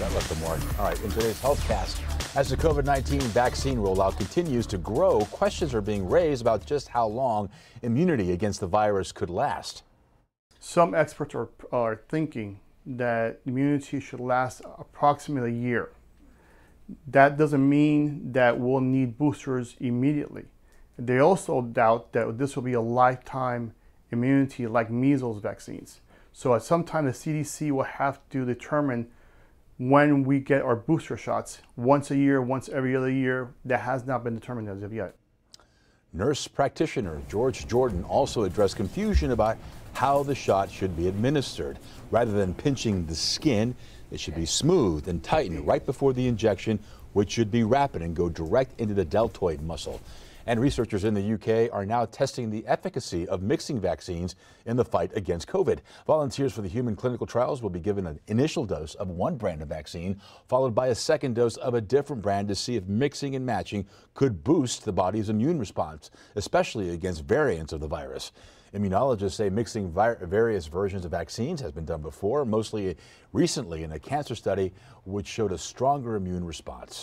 That left a mark. All right, in today's HealthCast, as the COVID 19 vaccine rollout continues to grow, questions are being raised about just how long immunity against the virus could last. Some experts are, are thinking that immunity should last approximately a year. That doesn't mean that we'll need boosters immediately. They also doubt that this will be a lifetime immunity like measles vaccines. So at some time, the CDC will have to determine when we get our booster shots once a year, once every other year. That has not been determined as of yet. Nurse practitioner George Jordan also addressed confusion about how the shot should be administered. Rather than pinching the skin, it should be smoothed and tightened right before the injection, which should be rapid and go direct into the deltoid muscle. And researchers in the UK are now testing the efficacy of mixing vaccines in the fight against COVID. Volunteers for the human clinical trials will be given an initial dose of one brand of vaccine, followed by a second dose of a different brand to see if mixing and matching could boost the body's immune response, especially against variants of the virus. Immunologists say mixing various versions of vaccines has been done before, mostly recently in a cancer study, which showed a stronger immune response.